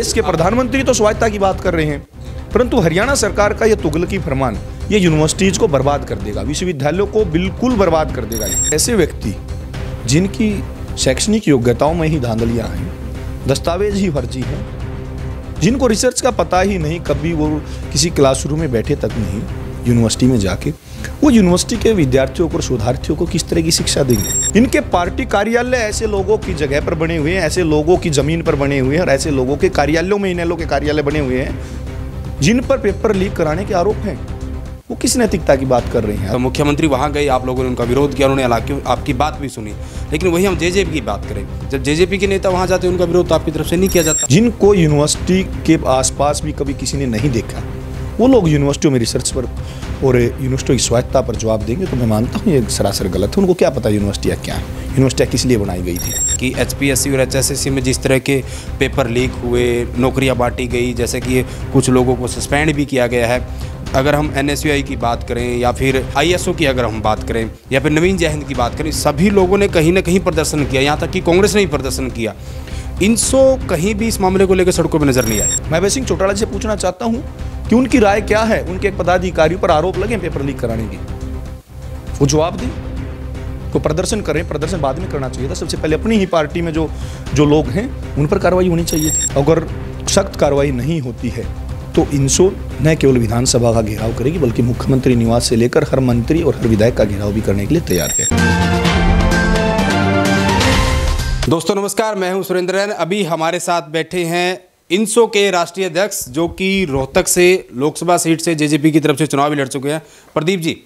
देश के प्रधानमंत्री तो स्वायत्ता की बात कर रहे हैं परंतु हरियाणा सरकार का यह तुगलकी फरमान ये यूनिवर्सिटीज को बर्बाद कर देगा विश्वविद्यालयों को बिल्कुल बर्बाद कर देगा ऐसे व्यक्ति जिनकी शैक्षणिक योग्यताओं में ही धांधलियाँ हैं दस्तावेज ही फर्जी हैं जिनको रिसर्च का पता ही नहीं कभी वो किसी क्लासरूम में बैठे तक नहीं यूनिवर्सिटी में जाके वो यूनिवर्सिटी के विद्यार्थियों को शोधार्थियों को किस तरह की शिक्षा देंगे इनके पार्टी कार्यालय ऐसे लोगों की जगह पर बने हुए हैं ऐसे लोगों की जमीन पर बने हुए हैं और ऐसे लोगों के कार्यालयों में इन लोगों के कार्यालय बने हुए हैं जिन पर पेपर लीक कराने के आरोप हैं वो किस नैतिकता की बात कर रहे हैं तो मुख्यमंत्री वहाँ गए आप लोगों ने उनका विरोध किया उन्होंने आपकी बात भी सुनी लेकिन वही हम जेजेपी की बात करें जब जेजेपी के नेता वहाँ जाते हैं उनका विरोध तो आपकी तरफ से नहीं किया जाता जिनको यूनिवर्सिटी के आसपास भी कभी किसी ने नहीं देखा वो लोग यूनिवर्सिटियों में रिसर्च पर और यूनिवर्सिटियों की स्वायत्ता पर जवाब देंगे तो मैं मानता हूँ ये सरासर गलत है उनको क्या पता यूनिवर्सिटियाँ क्या हैं यूनिवर्सिटियाँ किस लिए बनाई गई थी कि एच और एच में जिस तरह के पेपर लीक हुए नौकरियाँ बांटी गई जैसे कि कुछ लोगों को सस्पेंड भी किया गया है अगर हम एन की बात करें या फिर आई की अगर हम बात करें या फिर नवीन जयहिंद की बात करें सभी लोगों ने कहीं ना कहीं प्रदर्शन किया यहाँ तक कि कांग्रेस ने भी प्रदर्शन किया इन सौ कहीं भी इस मामले को लेकर सड़कों पर नजर नहीं आए मैं वैसे चौटाला जी से पूछना चाहता हूँ कि उनकी राय क्या है उनके पदाधिकारी पर आरोप लगे पेपर लीक कराने की वो जवाब दें तो प्रदर्शन करें प्रदर्शन बाद में करना चाहिए था सबसे पहले अपनी ही पार्टी में जो जो लोग हैं उन पर कार्रवाई होनी चाहिए थी अगर सख्त कार्रवाई नहीं होती है तो इनसो न केवल विधानसभा का घेराव करेगी बल्कि मुख्यमंत्री निवास से लेकर हर मंत्री और हर विधायक का घेराव भी करने के लिए तैयार है दोस्तों नमस्कार मैं हूं रैन अभी हमारे साथ बैठे हैं इनसो के राष्ट्रीय अध्यक्ष जो कि रोहतक से लोकसभा सीट से जेजेपी की तरफ से चुनाव भी लड़ चुके हैं प्रदीप जी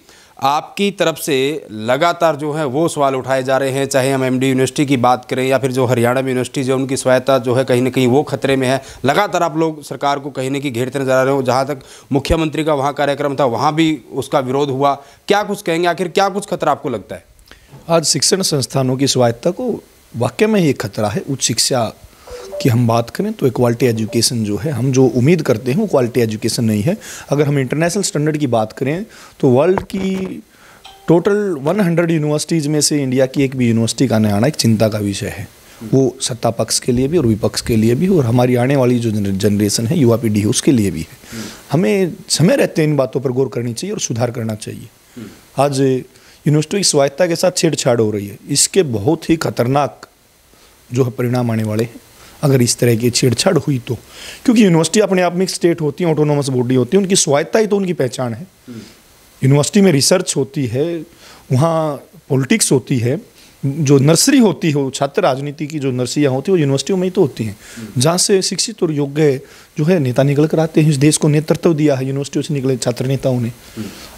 आपकी तरफ से लगातार जो है वो सवाल उठाए जा रहे हैं चाहे हम एमडी यूनिवर्सिटी की बात करें या फिर जो हरियाणा यूनिवर्सिटी जो उनकी स्वायत्ता जो है कहीं ना कहीं वो खतरे में है लगातार आप लोग सरकार को कहीं ना कहीं घेरते नजर आ रहे हो जहाँ तक मुख्यमंत्री का वहाँ कार्यक्रम था वहाँ भी उसका विरोध हुआ क्या कुछ कहेंगे आखिर क्या कुछ खतरा आपको लगता है आज शिक्षण संस्थानों की स्वायत्ता को वाक्य में ही खतरा है उच्च शिक्षा कि हम बात करें तो क्वालिटी एजुकेशन जो है हम जो उम्मीद करते हैं वो क्वालिटी एजुकेशन नहीं है अगर हम इंटरनेशनल स्टैंडर्ड की बात करें तो वर्ल्ड की टोटल 100 यूनिवर्सिटीज़ में से इंडिया की एक भी यूनिवर्सिटी का नहीं आना एक चिंता का विषय है वो सत्ता पक्ष के लिए भी और विपक्ष के लिए भी और हमारी आने वाली जो जनरेशन है युवा पीढ़ी है उसके लिए भी है हमें समय रहते इन बातों पर गौर करनी चाहिए और सुधार करना चाहिए आज यूनिवर्सिटी की स्वायत्ता के साथ छेड़छाड़ हो रही है इसके बहुत ही खतरनाक जो परिणाम आने वाले हैं अगर इस तरह की छेड़छाड़ हुई तो क्योंकि यूनिवर्सिटी अपने आप में एक स्टेट होती है ऑटोनोमस बॉडी होती है उनकी स्वायत्ता ही तो उनकी पहचान है यूनिवर्सिटी में रिसर्च होती है वहाँ पॉलिटिक्स होती है जो नर्सरी होती है छात्र राजनीति की जो नर्सरियाँ होती है वो यूनिवर्सिटियों में ही तो होती हैं जहाँ से शिक्षित और योग्य जो है नेता निकल कर आते हैं इस देश को नेतृत्व दिया है यूनिवर्सिटियों से निकले छात्र नेताओं ने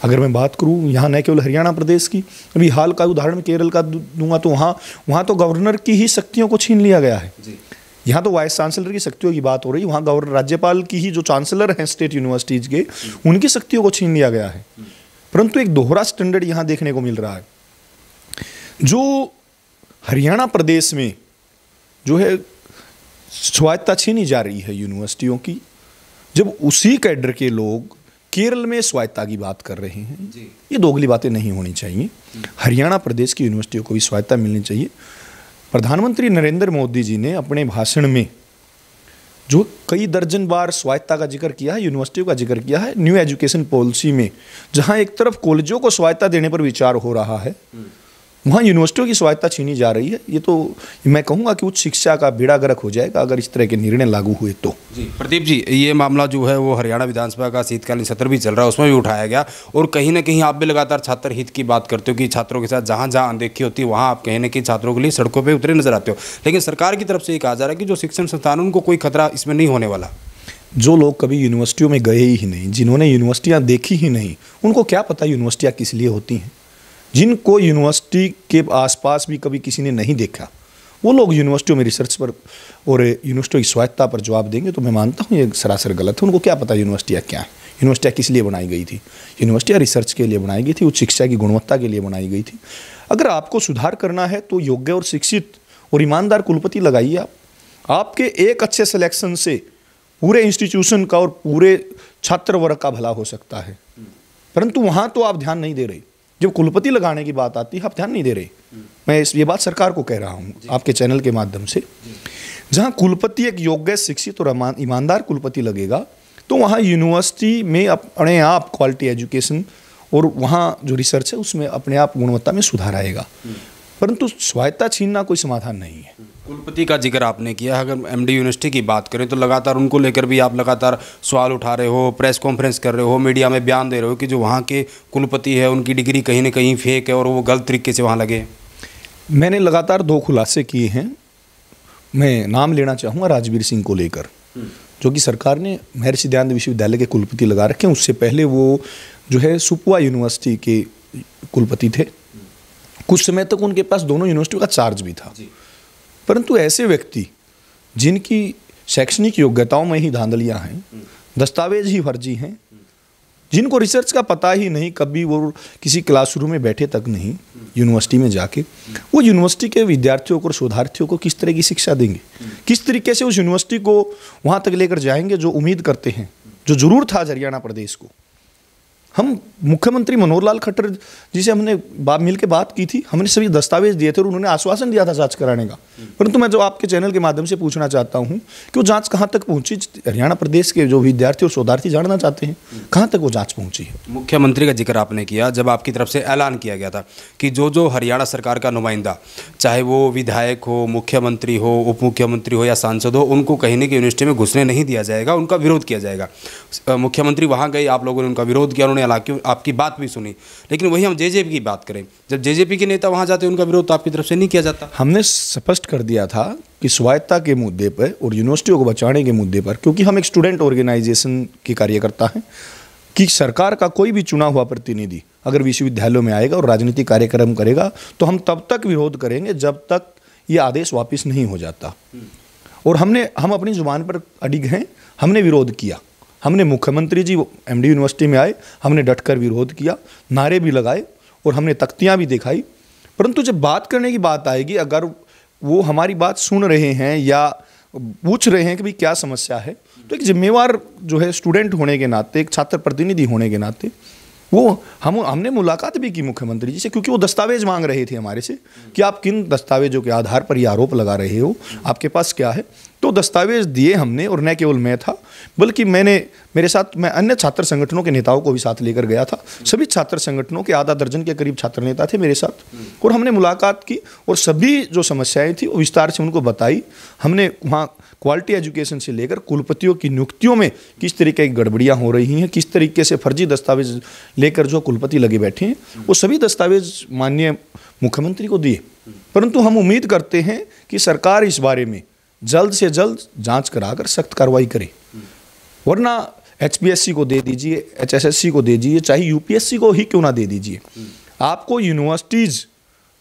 अगर मैं बात करूँ यहाँ न केवल हरियाणा प्रदेश की अभी हाल का उदाहरण केरल का दूंगा तो वहाँ वहाँ तो गवर्नर की ही शक्तियों को छीन लिया गया है यहाँ तो वाइस चांसलर की शक्तियों की बात हो रही है वहाँ गवर्नर राज्यपाल की ही जो चांसलर हैं स्टेट यूनिवर्सिटीज़ के उनकी शक्तियों को छीन लिया गया है परंतु एक दोहरा स्टैंडर्ड यहाँ देखने को मिल रहा है जो हरियाणा प्रदेश में जो है स्वायत्ता छीनी जा रही है यूनिवर्सिटियों की जब उसी कैडर के लोग केरल में स्वायत्ता की बात कर रहे हैं ये दोगली बातें नहीं होनी चाहिए हरियाणा प्रदेश की यूनिवर्सिटियों को भी स्वायत्ता मिलनी चाहिए प्रधानमंत्री नरेंद्र मोदी जी ने अपने भाषण में जो कई दर्जन बार स्वायत्ता का जिक्र किया है यूनिवर्सिटियों का जिक्र किया है न्यू एजुकेशन पॉलिसी में जहां एक तरफ कॉलेजों को स्वायत्ता देने पर विचार हो रहा है वहाँ यूनिवर्सिटियों की स्वायत्ता छीनी जा रही है ये तो मैं कहूँगा कि उच्च शिक्षा का बेड़ा गर्क हो जाएगा अगर इस तरह के निर्णय लागू हुए तो जी प्रदीप जी ये मामला जो है वो हरियाणा विधानसभा का शीतकालीन सत्र भी चल रहा है उसमें भी उठाया गया और कहीं ना कहीं आप भी लगातार छात्र हित की बात करते हो कि छात्रों के साथ जहाँ जहाँ अनदेखी होती है वहाँ आप कहीं ना कहीं छात्रों के लिए सड़कों पर उतरे नजर आते हो लेकिन सरकार की तरफ से ये कहा जा रहा है कि जो शिक्षण संस्थान उनको कोई खतरा इसमें नहीं होने वाला जो लोग कभी यूनिवर्सिटियों में गए ही नहीं जिन्होंने यूनिवर्सिटियाँ देखी ही नहीं उनको क्या पता यूनिवर्सिटियाँ किस लिए होती हैं जिनको यूनिवर्सिटी के आसपास भी कभी किसी ने नहीं देखा वो लोग यूनिवर्सिटियों में रिसर्च पर और यूनिवर्सिटियों की स्वायत्ता पर जवाब देंगे तो मैं मानता हूँ ये सरासर गलत है उनको क्या पता यूनिवर्सिटियाँ क्या हैं यूनिवर्सिटियाँ किस लिए बनाई गई थी यूनिवर्सिटियाँ रिसर्च के लिए बनाई गई थी उच्च शिक्षा की गुणवत्ता के लिए बनाई गई थी अगर आपको सुधार करना है तो योग्य और शिक्षित और ईमानदार कुलपति लगाइए आप आपके एक अच्छे सिलेक्शन से पूरे इंस्टीट्यूशन का और पूरे छात्र वर्ग का भला हो सकता है परंतु वहाँ तो आप ध्यान नहीं दे रही जब कुलपति लगाने की बात आती है आप ध्यान नहीं दे रहे मैं इस ये बात सरकार को कह रहा हूँ आपके चैनल के माध्यम से जहाँ कुलपति एक योग्य शिक्षित और ईमानदार कुलपति लगेगा तो वहाँ यूनिवर्सिटी में अपने आप क्वालिटी एजुकेशन और वहाँ जो रिसर्च है उसमें अपने आप गुणवत्ता में सुधार आएगा हम्म। परंतु स्वायत्ता छीनना कोई समाधान नहीं है कुलपति का जिक्र आपने किया अगर एमडी यूनिवर्सिटी की बात करें तो लगातार उनको लेकर भी आप लगातार सवाल उठा रहे हो प्रेस कॉन्फ्रेंस कर रहे हो मीडिया में बयान दे रहे हो कि जो वहाँ के कुलपति है उनकी डिग्री कहीं ना कहीं फेक है और वो गलत तरीके से वहाँ लगे मैंने लगातार दो खुलासे किए हैं मैं नाम लेना चाहूँगा राजवीर सिंह को लेकर जो कि सरकार ने महर्षि दयानंद विश्वविद्यालय के कुलपति लगा रखे हैं उससे पहले वो जो है सुपवा यूनिवर्सिटी के कुलपति थे कुछ समय तक उनके पास दोनों यूनिवर्सिटी का चार्ज भी था परंतु ऐसे व्यक्ति जिनकी शैक्षणिक योग्यताओं में ही धांधलियाँ हैं हम्म। दस्तावेज ही फर्जी हैं जिनको रिसर्च का पता ही नहीं कभी वो किसी क्लासरूम में बैठे तक नहीं यूनिवर्सिटी हम्म। में जाके हम्म। वो यूनिवर्सिटी के विद्यार्थियों को और शोधार्थियों को किस तरह की शिक्षा देंगे किस तरीके से उस यूनिवर्सिटी को वहाँ तक लेकर जाएंगे जो उम्मीद करते हैं जो ज़रूर था हरियाणा प्रदेश को हम मुख्यमंत्री मनोहर लाल खट्टर जी से हमने बात मिल के बात की थी हमने सभी दस्तावेज दिए थे और उन्होंने आश्वासन दिया था जांच कराने का परंतु मैं जो आपके चैनल के माध्यम से पूछना चाहता हूँ कि वो जांच कहां तक पहुंची हरियाणा प्रदेश के जो विद्यार्थी और शोधार्थी जानना चाहते हैं कहाँ तक वो जाँच पहुँची है मुख्यमंत्री का जिक्र आपने किया जब आपकी तरफ से ऐलान किया गया था कि जो जो हरियाणा सरकार का नुमाइंदा चाहे वो विधायक हो मुख्यमंत्री हो उप मुख्यमंत्री हो या सांसद हो उनको कहीं ना कहीं यूनिवर्सिटी में घुसने नहीं दिया जाएगा उनका विरोध किया जाएगा मुख्यमंत्री वहाँ गए आप लोगों ने उनका विरोध किया उन्होंने हालांकि आपकी बात भी सुनी लेकिन वही हम जेजेपी की बात करें जब जेजेपी के नेता वहाँ जाते हैं उनका विरोध तो आपकी तरफ से नहीं किया जाता हमने स्पष्ट कर दिया था कि स्वायत्ता के मुद्दे पर और यूनिवर्सिटियों को बचाने के मुद्दे पर क्योंकि हम एक स्टूडेंट ऑर्गेनाइजेशन के कार्यकर्ता हैं कि सरकार का कोई भी चुना हुआ प्रतिनिधि अगर विश्वविद्यालयों में आएगा और राजनीतिक कार्यक्रम करेगा तो हम तब तक विरोध करेंगे जब तक ये आदेश वापस नहीं हो जाता हम्म। और हमने हम अपनी ज़ुबान पर अडिग हैं हमने विरोध किया हमने मुख्यमंत्री जी डी यूनिवर्सिटी में आए हमने डटकर विरोध किया नारे भी लगाए और हमने तख्तियाँ भी दिखाई परंतु जब बात करने की बात आएगी अगर वो हमारी बात सुन रहे हैं या पूछ रहे हैं कि भाई क्या समस्या है तो एक जिम्मेवार जो है स्टूडेंट होने के नाते एक छात्र प्रतिनिधि होने के नाते वो हम हमने मुलाकात भी की मुख्यमंत्री जी से क्योंकि वो दस्तावेज मांग रहे थे हमारे से कि आप किन दस्तावेजों के आधार पर ये आरोप लगा रहे हो आपके पास क्या है तो दस्तावेज दिए हमने और न केवल मैं था बल्कि मैंने मेरे साथ मैं अन्य छात्र संगठनों के नेताओं को भी साथ लेकर गया था सभी छात्र संगठनों के आधा दर्जन के करीब छात्र नेता थे मेरे साथ और हमने मुलाकात की और सभी जो समस्याएं थी वो विस्तार से उनको बताई हमने वहाँ क्वालिटी एजुकेशन से लेकर कुलपतियों की नियुक्तियों में किस तरीके की गड़बड़ियाँ हो रही हैं किस तरीके से फर्जी दस्तावेज लेकर जो कुलपति लगे बैठे हैं वो सभी दस्तावेज माननीय मुख्यमंत्री को दिए परंतु हम उम्मीद करते हैं कि सरकार इस बारे में जल्द से जल्द जांच कराकर सख्त कार्रवाई करे वरना एच को दे दीजिए एच को दे दीजिए चाहे यूपीएससी को ही क्यों ना दे दीजिए आपको यूनिवर्सिटीज़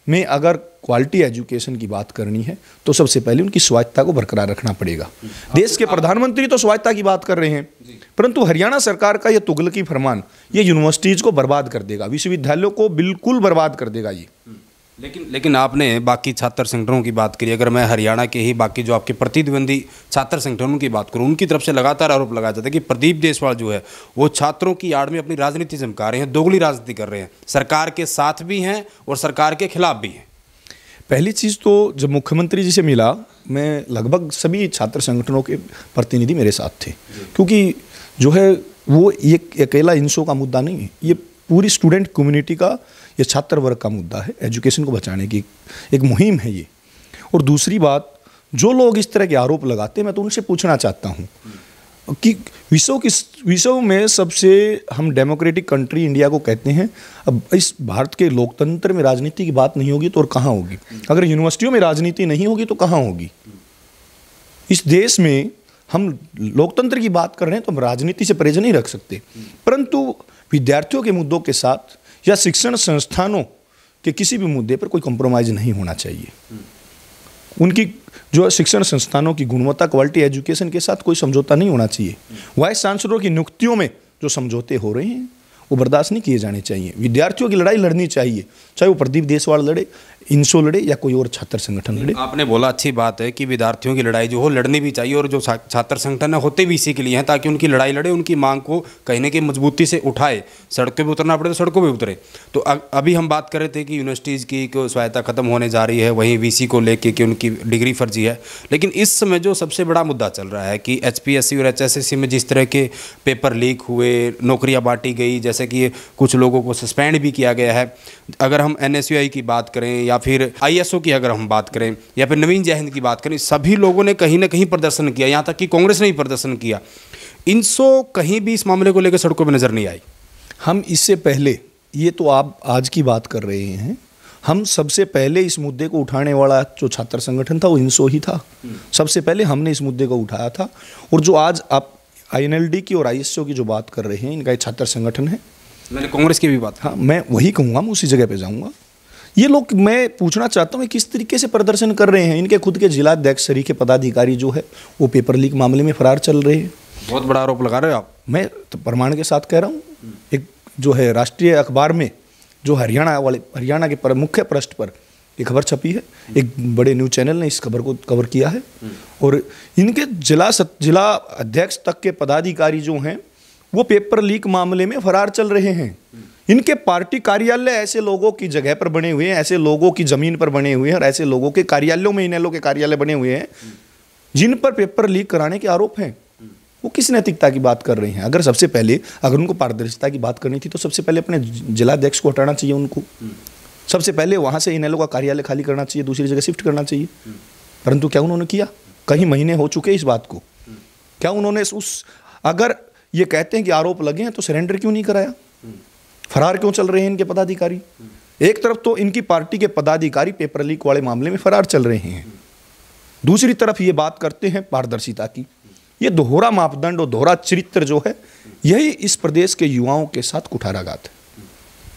में अगर क्वालिटी एजुकेशन की बात करनी है तो सबसे पहले उनकी स्वायत्ता को बरकरार रखना पड़ेगा देश के प्रधानमंत्री तो स्वायत्ता की बात कर रहे हैं परंतु हरियाणा सरकार का यह तुगलकी फरमान ये यूनिवर्सिटीज़ को बर्बाद कर देगा विश्वविद्यालयों को बिल्कुल बर्बाद कर देगा ये लेकिन लेकिन आपने बाकी छात्र संगठनों की बात करी अगर मैं हरियाणा के ही बाकी जो आपके प्रतिद्वंदी छात्र संगठनों की बात करूं उनकी तरफ से लगातार आरोप लगाया जाता है कि प्रदीप देसवाल जो है वो छात्रों की आड़ में अपनी राजनीति चमका रहे हैं दोगली राजनीति कर रहे हैं सरकार के साथ भी हैं और सरकार के खिलाफ भी हैं पहली चीज़ तो जब मुख्यमंत्री जी से मिला मैं लगभग सभी छात्र संगठनों के प्रतिनिधि मेरे साथ थे क्योंकि जो है वो ये अकेला इंसो का मुद्दा नहीं है ये पूरी स्टूडेंट कम्युनिटी का ये छात्र वर्ग का मुद्दा है एजुकेशन को बचाने की एक मुहिम है ये और दूसरी बात जो लोग इस तरह के आरोप लगाते हैं मैं तो उनसे पूछना चाहता हूँ कि विश्व की विश्व में सबसे हम डेमोक्रेटिक कंट्री इंडिया को कहते हैं अब इस भारत के लोकतंत्र में राजनीति की बात नहीं होगी तो और कहाँ होगी अगर यूनिवर्सिटियों में राजनीति नहीं होगी तो कहाँ होगी इस देश में हम लोकतंत्र की बात कर रहे हैं तो हम राजनीति से परहेज नहीं रख सकते परंतु विद्यार्थियों के मुद्दों के साथ या शिक्षण संस्थानों के किसी भी मुद्दे पर कोई कंप्रोमाइज़ नहीं होना चाहिए उनकी जो शिक्षण संस्थानों की गुणवत्ता क्वालिटी एजुकेशन के साथ कोई समझौता नहीं होना चाहिए वाइस चांसलरों की नियुक्तियों में जो समझौते हो रहे हैं वो बर्दाश्त नहीं किए जाने चाहिए विद्यार्थियों की लड़ाई लड़नी चाहिए चाहे वो प्रदीप देसवाल लड़े इनसो लड़े या कोई और छात्र संगठन लड़े आपने बोला अच्छी बात है कि विद्यार्थियों की लड़ाई जो हो लड़नी भी चाहिए और जो छात्र संगठन है होते भी इसी के लिए हैं ताकि उनकी लड़ाई लड़े उनकी मांग को कहीं ना कहीं मजबूती से उठाए सड़कों पर उतरना पड़े तो सड़कों पर उतरे तो अभी हम बात कर रहे थे कि यूनिवर्सिटीज़ की सहायता खत्म होने जा रही है वहीं वी को लेकर कि उनकी डिग्री फर्जी है लेकिन इस समय जो सबसे बड़ा मुद्दा चल रहा है कि एच और एच में जिस तरह के पेपर लीक हुए नौकरियाँ बांटी गई जैसे कि कुछ लोगों को सस्पेंड भी किया गया है अगर हम एन की बात करें या या फिर आईएसओ की अगर हम बात करें या फिर नवीन जयहिंद की बात करें सभी लोगों ने कहीं ना कहीं प्रदर्शन किया यहाँ तक कि कांग्रेस ने ही प्रदर्शन किया इन सौ कहीं भी इस मामले को लेकर सड़कों पर नज़र नहीं आई हम इससे पहले ये तो आप आज की बात कर रहे हैं हम सबसे पहले इस मुद्दे को उठाने वाला जो छात्र संगठन था वो इनसो ही था सबसे पहले हमने इस मुद्दे को उठाया था और जो आज आप आई की और आई की जो बात कर रहे हैं इनका एक छात्र संगठन है मैंने कांग्रेस की भी बात हाँ मैं वही कहूँगा मैं उसी जगह पे जाऊँगा ये लोग मैं पूछना चाहता हूँ किस तरीके से प्रदर्शन कर रहे हैं इनके खुद के जिलाध्यक्ष शरीर के पदाधिकारी जो है वो पेपर लीक मामले में फरार चल रहे हैं बहुत बड़ा आरोप लगा रहे हो आप मैं तो प्रमाण के साथ कह रहा हूँ एक जो है राष्ट्रीय अखबार में जो हरियाणा वाले हरियाणा के मुख्य पृष्ठ पर ये खबर छपी है एक बड़े न्यूज चैनल ने इस खबर को कवर किया है और इनके जिला सत, जिला अध्यक्ष तक के पदाधिकारी जो हैं वो पेपर लीक मामले में फरार चल रहे हैं इनके पार्टी कार्यालय ऐसे लोगों की जगह पर बने हुए हैं ऐसे लोगों की ज़मीन पर बने हुए हैं और ऐसे लोगों के कार्यालयों में इनैलो के कार्यालय बने हुए हैं जिन पर पेपर लीक कराने के आरोप हैं वो किस नैतिकता की बात कर रहे हैं अगर सबसे पहले अगर उनको पारदर्शिता की बात करनी थी तो सबसे पहले अपने जिलाध्यक्ष को हटाना चाहिए उनको सबसे पहले वहाँ से इनैलो का कार्यालय खाली करना चाहिए दूसरी जगह शिफ्ट करना चाहिए परंतु क्या उन्होंने किया कहीं महीने हो चुके इस बात को क्या उन्होंने उस अगर ये कहते हैं कि आरोप लगे हैं तो सरेंडर क्यों नहीं कराया फरार क्यों चल रहे हैं इनके पदाधिकारी एक तरफ तो इनकी पार्टी के पदाधिकारी पेपर लीक वाले मामले में फरार चल रहे हैं दूसरी तरफ ये बात करते हैं पारदर्शिता की ये दोहरा मापदंड और दोहरा चरित्र जो है यही इस प्रदेश के युवाओं के साथ कुठाराघात है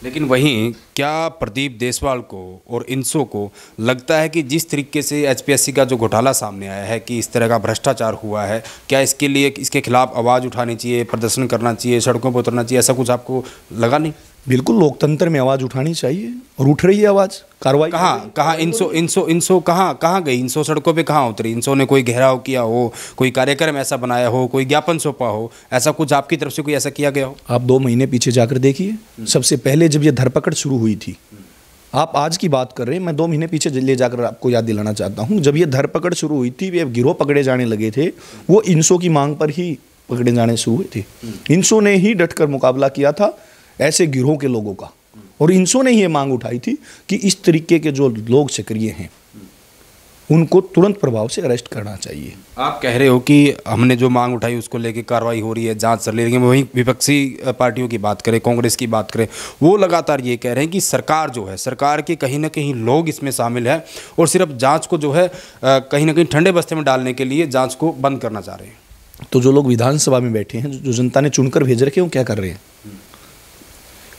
लेकिन वहीं क्या प्रदीप देसवाल को और इंसो को लगता है कि जिस तरीके से एचपीएससी का जो घोटाला सामने आया है कि इस तरह का भ्रष्टाचार हुआ है क्या इसके लिए इसके खिलाफ आवाज़ उठानी चाहिए प्रदर्शन करना चाहिए सड़कों पर उतरना चाहिए ऐसा कुछ आपको लगा नहीं बिल्कुल लोकतंत्र में आवाज़ उठानी चाहिए और उठ रही है आवाज़ कार्रवाई कहाँ कहाँ इनसो इनसो इनसो कहाँ कहाँ गई इनसो सड़कों पे कहाँ उतरी इनसो ने कोई घेराव किया हो कोई कार्यक्रम ऐसा बनाया हो कोई ज्ञापन सौंपा हो ऐसा कुछ आपकी तरफ से कोई ऐसा किया गया हो आप दो महीने पीछे जाकर देखिए हम्म। सबसे पहले जब ये धरपकड़ शुरू हुई थी आप आज की बात कर रहे हैं मैं दो महीने पीछे ले जाकर आपको याद दिलाना चाहता हूँ जब ये धरपकड़ शुरू हुई थी वे गिरोह पकड़े जाने लगे थे वो इनसो की मांग पर ही पकड़े जाने शुरू हुए थे हम्म। इनसो ने ही डटकर मुकाबला किया था ऐसे गिरोह के लोगों का और इनसो ने ये मांग उठाई थी कि इस तरीके के जो लोग सक्रिय हैं उनको तुरंत प्रभाव से अरेस्ट करना चाहिए आप कह रहे हो कि हमने जो मांग उठाई उसको लेके कार्रवाई हो रही है जांच चल रही है लेकिन वहीं विपक्षी पार्टियों की बात करें कांग्रेस की बात करें वो लगातार ये कह रहे हैं कि सरकार जो है सरकार के कहीं ना कहीं लोग इसमें शामिल है और सिर्फ जाँच को जो है कहीं ना कहीं ठंडे बस्ते में डालने के लिए जाँच को बंद करना चाह रहे हैं तो जो लोग विधानसभा में बैठे हैं जो जनता ने चुनकर भेज रखे हैं वो क्या कर रहे हैं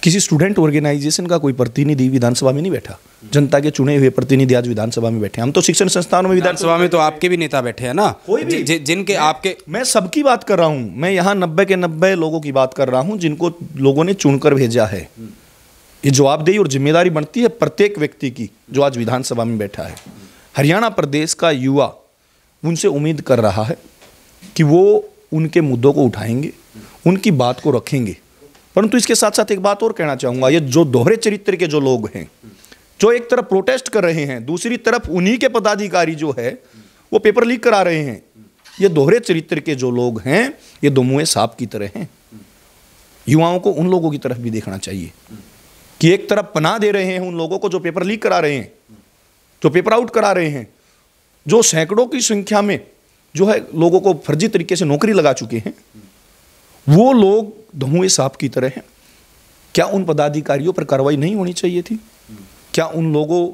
किसी स्टूडेंट ऑर्गेनाइजेशन का कोई प्रतिनिधि विधानसभा में नहीं बैठा जनता के चुने हुए प्रतिनिधि आज विधानसभा में बैठे हम तो शिक्षण संस्थानों में विधानसभा में तो आपके भी नेता बैठे हैं ना कोई भी जि, जिनके आपके मैं सबकी बात कर रहा हूँ मैं यहाँ नब्बे के नब्बे लोगों की बात कर रहा हूँ जिनको लोगों ने चुनकर भेजा है ये जवाबदेही और जिम्मेदारी बनती है प्रत्येक व्यक्ति की जो आज विधानसभा में बैठा है हरियाणा प्रदेश का युवा उनसे उम्मीद कर रहा है कि वो उनके मुद्दों को उठाएंगे उनकी बात को रखेंगे परंतु इसके साथ साथ एक बात और कहना चाहूंगा ये जो दोहरे चरित्र के जो लोग हैं जो एक तरफ प्रोटेस्ट कर रहे हैं दूसरी तरफ उन्हीं के पदाधिकारी जो है वो पेपर लीक करा रहे हैं ये दोहरे चरित्र के जो लोग हैं ये दो मुँह की तरह हैं युवाओं को उन लोगों की तरफ भी देखना चाहिए कि एक तरफ पना दे रहे हैं उन लोगों को जो पेपर लीक करा रहे हैं जो पेपर आउट करा रहे हैं जो सैकड़ों की संख्या में जो है लोगों को फर्जी तरीके से नौकरी लगा चुके हैं वो लोग धुएं सांप की तरह हैं क्या उन पदाधिकारियों पर कार्रवाई नहीं होनी चाहिए थी क्या उन लोगों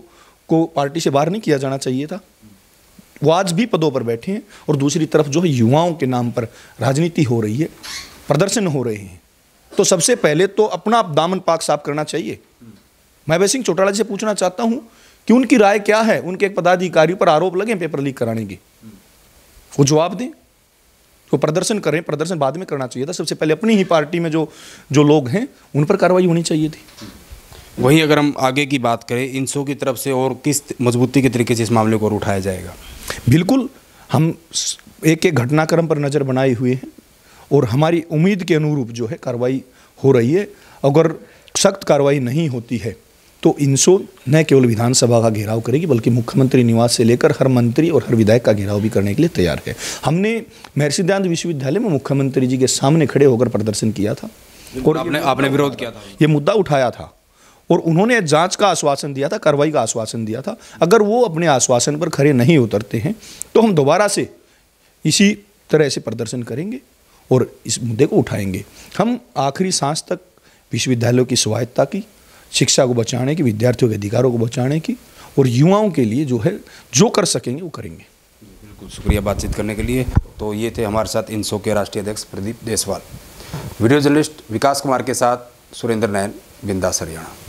को पार्टी से बाहर नहीं किया जाना चाहिए था वो आज भी पदों पर बैठे हैं और दूसरी तरफ जो है युवाओं के नाम पर राजनीति हो रही है प्रदर्शन हो रहे हैं तो सबसे पहले तो अपना दामन पाक साफ करना चाहिए मैं सिंह चौटाला जी से पूछना चाहता हूं कि उनकी राय क्या है उनके एक पदाधिकारी पर आरोप लगे पेपर लीक कराने के वो जवाब दें तो प्रदर्शन करें प्रदर्शन बाद में करना चाहिए था सबसे पहले अपनी ही पार्टी में जो जो लोग हैं उन पर कार्रवाई होनी चाहिए थी वहीं अगर हम आगे की बात करें सो की तरफ से और किस मजबूती के तरीके से इस मामले को और उठाया जाएगा बिल्कुल हम एक एक घटनाक्रम पर नज़र बनाए हुए हैं और हमारी उम्मीद के अनुरूप जो है कार्रवाई हो रही है अगर सख्त कार्रवाई नहीं होती है तो इनसो न केवल विधानसभा का घेराव करेगी बल्कि मुख्यमंत्री निवास से लेकर हर मंत्री और हर विधायक का घेराव भी करने के लिए तैयार है हमने महर्षि विश्वविद्यालय में मुख्यमंत्री जी के सामने खड़े होकर प्रदर्शन किया था और आपने आपने विरोध किया था ये मुद्दा उठाया था और उन्होंने जांच का आश्वासन दिया था कार्रवाई का आश्वासन दिया था अगर वो अपने आश्वासन पर खड़े नहीं उतरते हैं तो हम दोबारा से इसी तरह से प्रदर्शन करेंगे और इस मुद्दे को उठाएंगे हम आखिरी सांस तक विश्वविद्यालयों की स्वायत्ता की शिक्षा को बचाने की विद्यार्थियों के अधिकारों को बचाने की और युवाओं के लिए जो है जो कर सकेंगे वो करेंगे बिल्कुल शुक्रिया बातचीत करने के लिए तो ये थे हमारे साथ इन के राष्ट्रीय अध्यक्ष प्रदीप देसवाल वीडियो जर्नलिस्ट विकास कुमार के साथ सुरेंद्र नयन बिंदास हरियाणा